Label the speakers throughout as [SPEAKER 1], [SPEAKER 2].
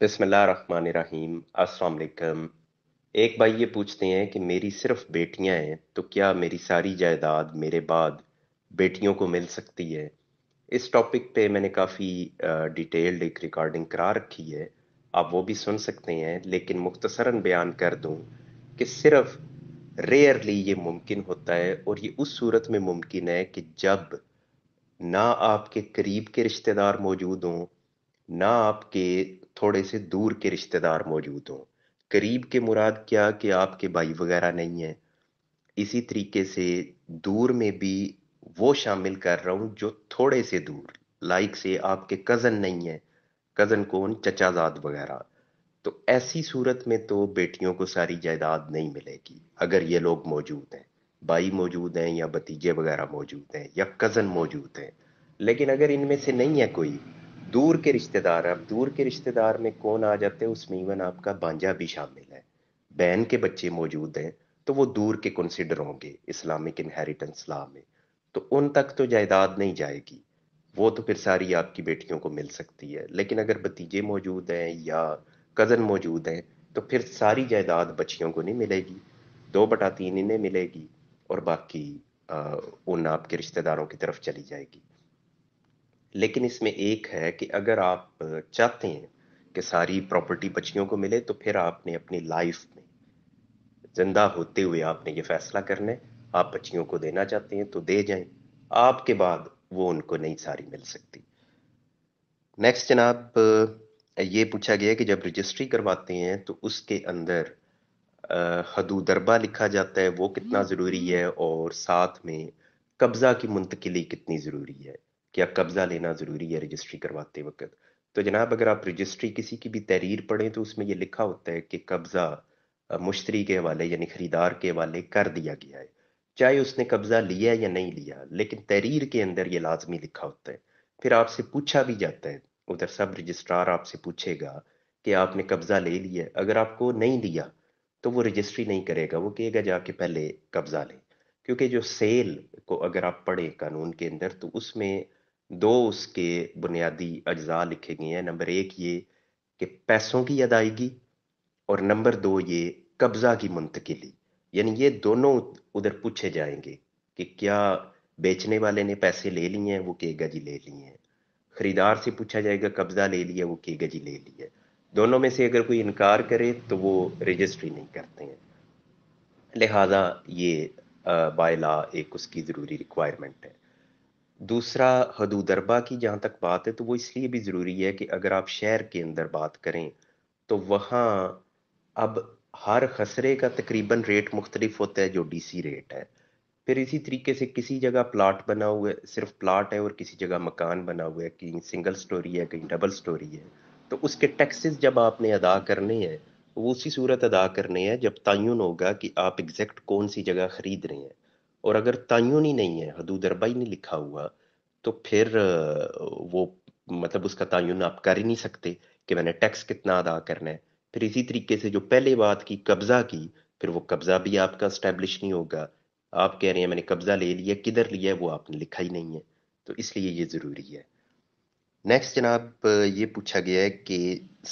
[SPEAKER 1] बिस्मिल्लाहिर्रहमानिर्रहीम असलकम एक भाई ये पूछते हैं कि मेरी सिर्फ बेटियां हैं तो क्या मेरी सारी जायदाद मेरे बाद बेटियों को मिल सकती है इस टॉपिक पे मैंने काफ़ी डिटेल्ड एक रिकॉर्डिंग करा रखी है आप वो भी सुन सकते हैं लेकिन मुख्तसरन बयान कर दूं कि सिर्फ रेयरली ये मुमकिन होता है और ये उस सूरत में मुमकिन है कि जब ना आपके करीब के रिश्तेदार मौजूद हों ना आपके थोड़े से दूर के रिश्तेदार मौजूद हों करीब के मुराद क्या कि आपके भाई वगैरह नहीं हैं इसी तरीके से दूर में भी वो शामिल कर रहा हूँ जो थोड़े से दूर लाइक से आपके कज़न नहीं हैं कज़न कौन चचाजाद वगैरह तो ऐसी सूरत में तो बेटियों को सारी जायदाद नहीं मिलेगी अगर ये लोग मौजूद हैं भाई मौजूद हैं या भतीजे वगैरह मौजूद हैं या कज़न मौजूद हैं लेकिन अगर इनमें से नहीं है कोई दूर के रिश्तेदार अब दूर के रिश्तेदार में कौन आ जाते हैं उसमें इवन आपका बांझा भी शामिल है बहन के बच्चे मौजूद हैं तो वो दूर के कंसिडर होंगे इस्लामिक इनहेरिटेंस ला में तो उन तक तो जायदाद नहीं जाएगी वो तो फिर सारी आपकी बेटियों को मिल सकती है लेकिन अगर भतीजे मौजूद हैं या कज़न मौजूद हैं तो फिर सारी जायदाद बच्चियों को नहीं मिलेगी दो बटा तीन इन्हें मिलेगी और बाकी उन आपके रिश्तेदारों की तरफ चली जाएगी लेकिन इसमें एक है कि अगर आप चाहते हैं कि सारी प्रॉपर्टी बच्चियों को मिले तो फिर आपने अपनी लाइफ में जिंदा होते हुए आपने ये फैसला करना है आप बच्चियों को देना चाहते हैं तो दे जाए आपके बाद वो उनको नहीं सारी मिल सकती नेक्स्ट जनाब ये पूछा गया कि जब रजिस्ट्री करवाते हैं तो उसके अंदर दरबा लिखा जाता है वो कितना हम्म। ज़रूरी है और साथ में कब्ज़ा की मुंतकली कितनी ज़रूरी है क्या कब्ज़ा लेना ज़रूरी है रजिस्ट्री करवाते वक्त तो जनाब अगर आप रजिस्ट्री किसी की भी तहरीर पढ़ें तो उसमें ये लिखा होता है कि कब्ज़ा मुश्तरी के हवाले यानी ख़रीदार के हवाले कर दिया गया है चाहे उसने कब्ज़ा लिया या नहीं लिया लेकिन तहरीर के अंदर ये लाजमी लिखा होता है फिर आपसे पूछा भी जाता है उधर सब रजिस्ट्रार आपसे पूछेगा कि आपने कब्ज़ा ले लिया अगर आपको नहीं लिया तो वो रजिस्ट्री नहीं करेगा वो कहेगा जाके पहले कब्ज़ा लें क्योंकि जो सेल को अगर आप पढ़ें कानून के अंदर तो उसमें दो उसके बुनियादी अज्जा लिखे गए हैं नंबर एक ये कि पैसों की अदायगी और नंबर दो ये कब्ज़ा की मुंतकली यानी ये दोनों उधर पूछे जाएंगे कि क्या बेचने वाले ने पैसे ले लिए हैं वो के गजी ले लिए हैं ख़रीदार से पूछा जाएगा कब्ज़ा ले लिया वो के गजी ले लिया दोनों में से अगर कोई इनकार करे तो वो रजिस्ट्री नहीं करते हैं लिहाजा ये बायला एक उसकी ज़रूरी रिक्वायरमेंट है दूसरा हदूदरबा की जहाँ तक बात है तो वो इसलिए भी ज़रूरी है कि अगर आप शहर के अंदर बात करें तो वहाँ अब हर खसरे का तकरीबन रेट मुख्तलिफ होता है जो डीसी रेट है फिर इसी तरीके से किसी जगह प्लाट बना हुआ है सिर्फ प्लाट है और किसी जगह मकान बना हुआ है कहीं सिंगल स्टोरी है कहीं डबल स्टोरी है तो उसके टैक्सेस जब आपने अदा करने हैं वो उसी सूरत अदा करने हैं जब तयन होगा कि आप एग्जैक्ट कौन सी जगह ख़रीद रहे हैं और अगर तयन ही नहीं है हदूद अरबाई नहीं लिखा हुआ तो फिर वो मतलब उसका तयन आप कर ही नहीं सकते कि मैंने टैक्स कितना अदा करना है फिर इसी तरीके से जो पहले बात की कब्ज़ा की फिर वो कब्ज़ा भी आपका स्टैब्लिश नहीं होगा आप कह रहे हैं मैंने कब्ज़ा ले लिया किधर लिया है वो आपने लिखा ही नहीं है तो इसलिए ये ज़रूरी है नेक्स्ट जनाब ये पूछा गया है कि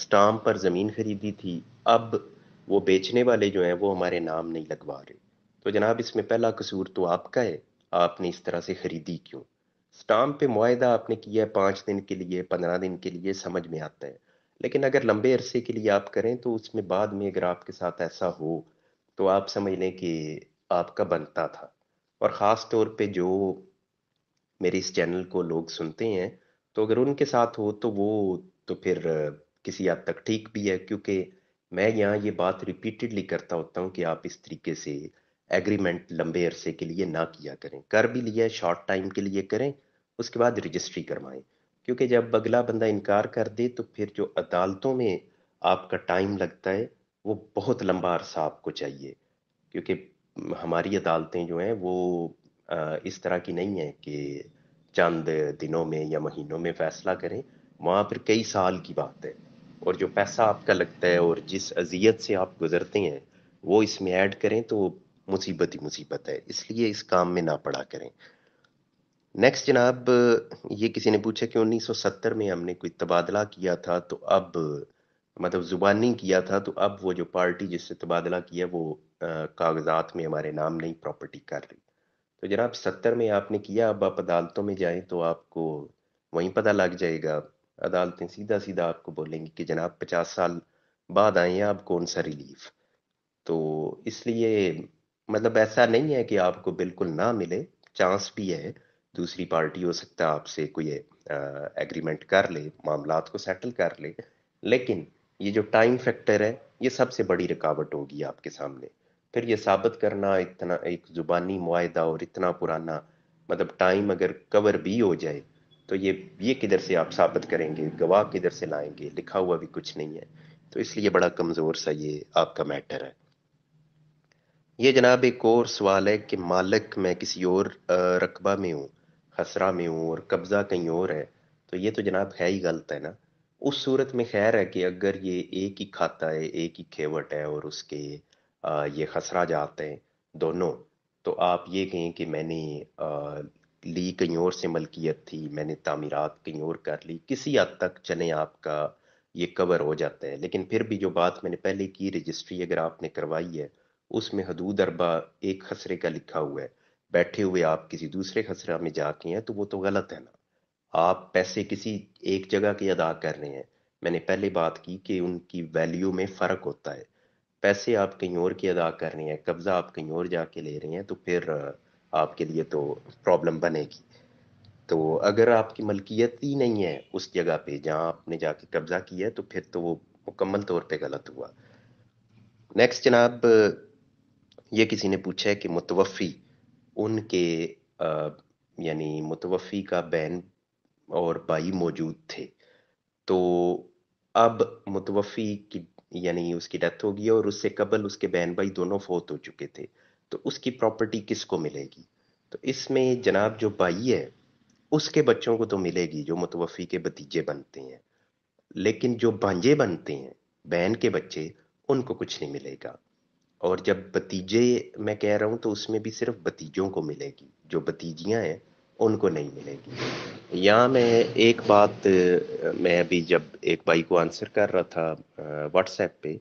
[SPEAKER 1] स्टाम पर ज़मीन खरीदी थी अब वो बेचने वाले जो हैं वो हमारे नाम नहीं लगवा रहे तो जनाब इसमें पहला कसूर तो आपका है आपने इस तरह से खरीदी क्यों स्टाम्प पे मुआदा आपने किया है पाँच दिन के लिए पंद्रह दिन के लिए समझ में आता है लेकिन अगर लंबे अरसे के लिए आप करें तो उसमें बाद में अगर आपके साथ ऐसा हो तो आप समझ लें कि आपका बनता था और ख़ास तौर पे जो मेरे इस चैनल को लोग सुनते हैं तो अगर उनके साथ हो तो वो तो फिर किसी हद तक ठीक भी है क्योंकि मैं यहाँ ये बात रिपीटेडली करता होता हूँ कि आप इस तरीके से एग्रीमेंट लंबे अरसे के लिए ना किया करें कर भी लिया शॉर्ट टाइम के लिए करें उसके बाद रजिस्ट्री करवाएं क्योंकि जब अगला बंदा इनकार कर दे तो फिर जो अदालतों में आपका टाइम लगता है वो बहुत लंबा अरसा आपको चाहिए क्योंकि हमारी अदालतें जो हैं वो इस तरह की नहीं है कि चंद दिनों में या महीनों में फैसला करें वहाँ पर कई साल की बात है और जो पैसा आपका लगता है और जिस अजियत से आप गुजरते हैं वो इसमें ऐड करें तो मुसीबत ही मुसीबत है इसलिए इस काम में ना पड़ा करें नेक्स्ट जनाब ये किसी ने पूछा कि 1970 में हमने कोई तबादला किया था तो अब मतलब ज़ुबानी किया था तो अब वो जो पार्टी जिससे तबादला किया वो कागजात में हमारे नाम नहीं प्रॉपर्टी कर रही तो जनाब सत्तर में आपने किया अब आप अदालतों में जाए तो आपको वहीं पता लग जाएगा अदालतें सीधा सीधा आपको बोलेंगी कि जनाब पचास साल बाद आए हैं आप कौन सा रिलीफ तो इसलिए मतलब ऐसा नहीं है कि आपको बिल्कुल ना मिले चांस भी है दूसरी पार्टी हो सकता है आपसे कोई एग्रीमेंट कर ले मामला को सेटल कर ले लेकिन ये जो टाइम फैक्टर है ये सबसे बड़ी रुकावट होगी आपके सामने फिर ये साबित करना इतना एक ज़ुबानी माहदा और इतना पुराना मतलब टाइम अगर कवर भी हो जाए तो ये ये किधर से आप साबित करेंगे गवाह किधर से लाएंगे लिखा हुआ भी कुछ नहीं है तो इसलिए बड़ा कमज़ोर सा ये आपका मैटर है ये जनाब एक और सवाल है कि मालिक मैं किसी और रकबा में हूँ खसरा में हूँ और कब्ज़ा कहीं और है तो ये तो जनाब है ही गलत है ना उस सूरत में खैर है कि अगर ये एक ही खाता है एक ही खेवट है और उसके ये खसरा जाते हैं दोनों तो आप ये कहें कि मैंने ली कहीं और से मलकियत थी मैंने तामीरात कहीं और कर ली किसी हद तक चले आपका ये कवर हो जाता है लेकिन फिर भी जो बात मैंने पहले की रजिस्ट्री अगर आपने करवाई है उसमें हदूद अरबा एक खसरे का लिखा हुआ है बैठे हुए आप किसी दूसरे खसरा में जाके हैं तो वो तो गलत है ना आप पैसे किसी एक जगह के अदा कर रहे हैं मैंने पहले बात की कि उनकी वैल्यू में फ़र्क होता है पैसे आप कहीं और के अदा कर रहे हैं कब्ज़ा आप कहीं और जाके ले रहे हैं तो फिर आपके लिए तो प्रॉब्लम बनेगी तो अगर आपकी मलकियत ही नहीं है उस जगह पे जहाँ आपने जाके कब्ज़ा किया है तो फिर तो वो मुकम्मल तौर पे गलत हुआ नेक्स्ट जनाब ये किसी ने पूछा है कि मुतवफ़ी उनके यानी मुतवफ़ी का बहन और भाई मौजूद थे तो अब मुतवफ़ी की यानी उसकी डेथ हो गई और उससे कबल उसके बहन भाई दोनों फौत हो चुके थे तो उसकी प्रॉपर्टी किसको मिलेगी तो इसमें जनाब जो भाई है उसके बच्चों को तो मिलेगी जो मुतवफ़ी के भतीजे बनते हैं लेकिन जो भांजे बनते हैं बहन के बच्चे उनको कुछ नहीं मिलेगा और जब भतीजे मैं कह रहा हूँ तो उसमें भी सिर्फ भतीजों को मिलेगी जो भतीजियाँ हैं उनको नहीं मिलेगी यहाँ मैं एक बात मैं अभी जब एक भाई को आंसर कर रहा था व्हाट्सएप पे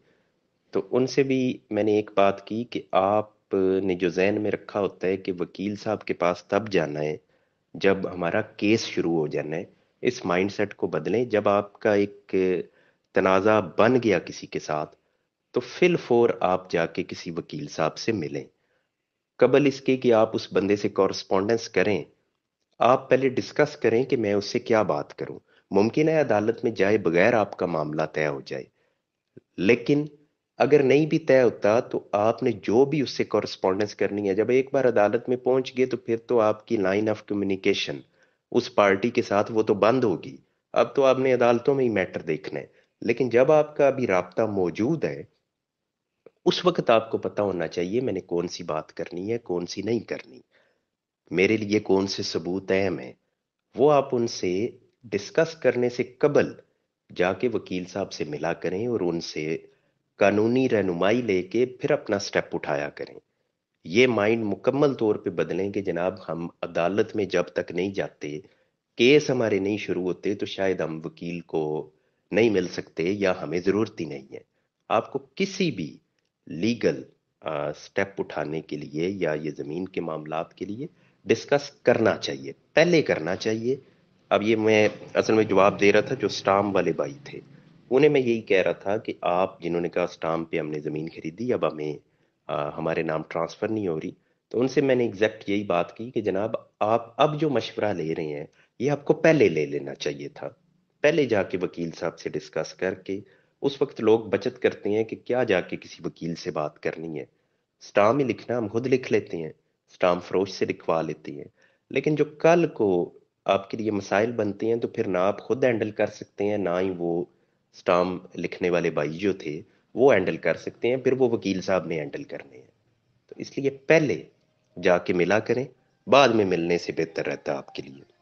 [SPEAKER 1] तो उनसे भी मैंने एक बात की कि आपने जो जहन में रखा होता है कि वकील साहब के पास तब जाना है जब हमारा केस शुरू हो जाना है इस माइंडसेट को बदलें जब आपका एक तनाज़ा बन गया किसी के साथ तो फिल फोर आप जाके किसी वकील साहब से मिलें कबल इसके कि आप उस बंदे से कॉरस्पॉन्डेंस करें आप पहले डिस्कस करें कि मैं उससे क्या बात करूं मुमकिन है अदालत में जाए बगैर आपका मामला तय हो जाए लेकिन अगर नहीं भी तय होता तो आपने जो भी उससे कॉरस्पॉन्डेंस करनी है जब एक बार अदालत में पहुंच गए तो फिर तो आपकी लाइन ऑफ कम्युनिकेशन उस पार्टी के साथ वो तो बंद होगी अब तो आपने अदालतों में ही मैटर देखना है लेकिन जब आपका अभी रबता मौजूद है उस वक्त आपको पता होना चाहिए मैंने कौन सी बात करनी है कौन सी नहीं करनी मेरे लिए कौन से सबूत अहम है वो आप उनसे डिस्कस करने से कबल जाके वकील साहब से मिला करें और उनसे कानूनी रहनुमाई लेके फिर अपना स्टेप उठाया करें ये माइंड मुकम्मल तौर पे बदलें कि जनाब हम अदालत में जब तक नहीं जाते केस हमारे नहीं शुरू होते तो शायद हम वकील को नहीं मिल सकते या हमें ज़रूरत ही नहीं है आपको किसी भी लीगल स्टेप उठाने के लिए या ये ज़मीन के मामला के लिए डिस्कस करना चाहिए पहले करना चाहिए अब ये मैं असल में जवाब दे रहा था जो स्टाम वाले भाई थे उन्हें मैं यही कह रहा था कि आप जिन्होंने कहा स्टाम पे हमने ज़मीन खरीदी अब हमें आ, हमारे नाम ट्रांसफ़र नहीं हो रही तो उनसे मैंने एग्जैक्ट यही बात की कि जनाब आप अब जो मशवरा ले रहे हैं ये आपको पहले ले लेना चाहिए था पहले जाके वकील साहब से डिस्कस करके उस वक्त लोग बचत करते हैं कि क्या जाके किसी वकील से बात करनी है स्टाम ही लिखना हम खुद लिख लेते हैं स्टाम फरोश से लिखवा लेते हैं लेकिन जो कल को आपके लिए मसाइल बनते हैं तो फिर ना आप खुद हैंडल कर सकते हैं ना ही वो स्टाम लिखने वाले भाई जो थे वो हैंडल कर सकते हैं फिर वो वकील साहब ने हैंडल करने हैं तो इसलिए पहले जाके मिला करें बाद में मिलने से बेहतर रहता है आपके लिए